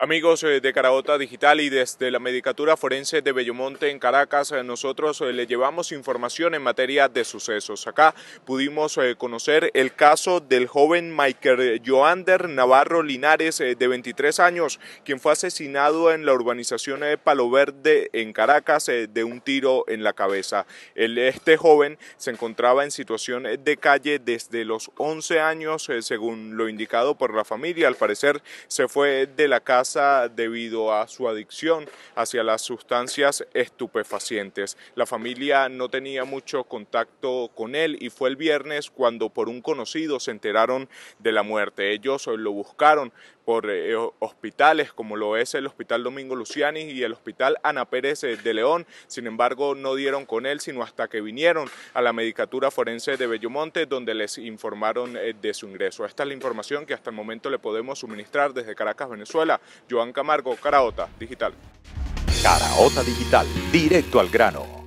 Amigos eh, de Carabota Digital y desde la Medicatura Forense de Bellomonte en Caracas, eh, nosotros eh, le llevamos información en materia de sucesos. Acá pudimos conocer el caso del joven Michael Joander Navarro Linares, de 23 años, quien fue asesinado en la urbanización de Palo Verde en Caracas de un tiro en la cabeza. Este joven se encontraba en situación de calle desde los 11 años, según lo indicado por la familia. Al parecer, se fue de la casa debido a su adicción hacia las sustancias estupefacientes. La familia no tenía mucho contacto con él y fue el viernes cuando por un conocido se enteraron de la muerte. Ellos lo buscaron por eh, eh, hospitales como lo es el Hospital Domingo Luciani y el Hospital Ana Pérez eh, de León. Sin embargo, no dieron con él sino hasta que vinieron a la Medicatura Forense de Bellomonte donde les informaron de su ingreso. Esta es la información que hasta el momento le podemos suministrar desde Caracas, Venezuela. Joan Camargo, Caraota Digital. Caraota Digital, directo al grano.